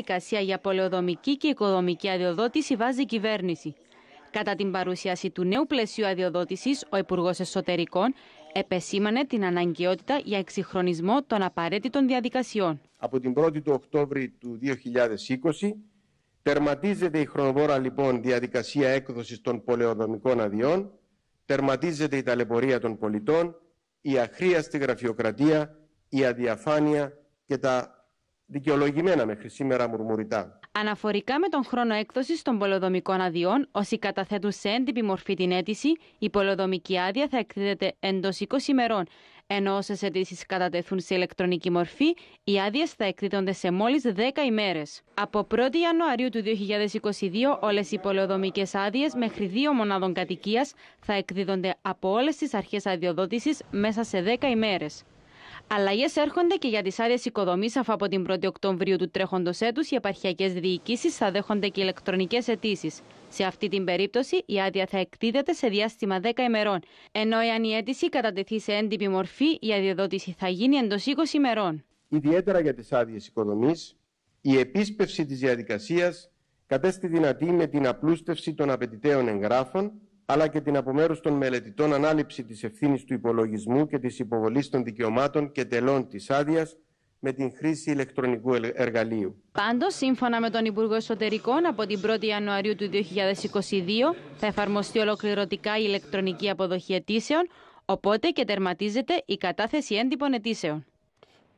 διαδικασία για πολεοδομική και οικοδομική αδειοδότηση βάζει η κυβέρνηση. Κατά την παρουσίαση του νέου πλαισίου αδειοδότησης, ο Υπουργός Εσωτερικών επεσήμανε την αναγκαιότητα για εξυγχρονισμό των απαραίτητων διαδικασιών. Από την 1η του Οκτώβρη του 2020, τερματίζεται η χρονοβόρα λοιπόν διαδικασία έκδοσης των πολεοδομικών αδειών, τερματίζεται η ταλαιπωρία των πολιτών, η αχρίαστη γραφειοκρατία, η αδιαφάνεια και τα δικαιολογημένα μέχρι σήμερα μουρμουριτά. Αναφορικά με τον χρόνο έκδοσης των πολεοδομικών αδειών, όσοι καταθέτουν σε έντυπη μορφή την αίτηση, η πολεοδομική άδεια θα εκδίδεται εντός 20 ημερών. Ενώ όσες αιτήσεις κατατεθούν σε ηλεκτρονική μορφή, οι άδειες θα εκδίδονται σε μόλις 10 ημέρες. Από 1η Ιανουαρίου του 2022, όλες οι πολεοδομικές άδειες μέχρι δύο μονάδων κατοικίας θα εκδίδονται από όλες τις αρχές αδειοδότησης μέσα σε 10 ημέρες. Αλλαγές έρχονται και για τις άδειες οικοδομής, αφού από την 1η Οκτωβρίου του τρέχοντος έτους οι επαρχιακές διοικήσεις θα δέχονται και ηλεκτρονικές αιτήσεις. Σε αυτή την περίπτωση, η άδεια θα εκτίδεται σε διάστημα 10 ημερών, ενώ εάν η αίτηση κατατεθεί σε έντυπη μορφή, η αδειοδότηση θα γίνει εντός 20 ημερών. Ιδιαίτερα για τις άδειες οικοδομής, η επίσπευση της διαδικασίας κατέστη δυνατή με την απλούστευση των απαιτητέων εγγράφων αλλά και την απομέρους των μελετητών ανάληψη της ευθύνης του υπολογισμού και της υποβολής των δικαιωμάτων και τελών της άδειας με την χρήση ηλεκτρονικού εργαλείου. Πάντως, σύμφωνα με τον Υπουργό Εσωτερικών, από την 1η Ιανουαρίου του 2022 θα εφαρμοστεί ολοκληρωτικά η ηλεκτρονική αποδοχή αιτήσεων, οπότε και τερματίζεται η κατάθεση έντυπων αιτήσεων.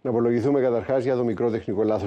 Να απολογηθούμε καταρχάς για το μικρό τεχνικό λάθος.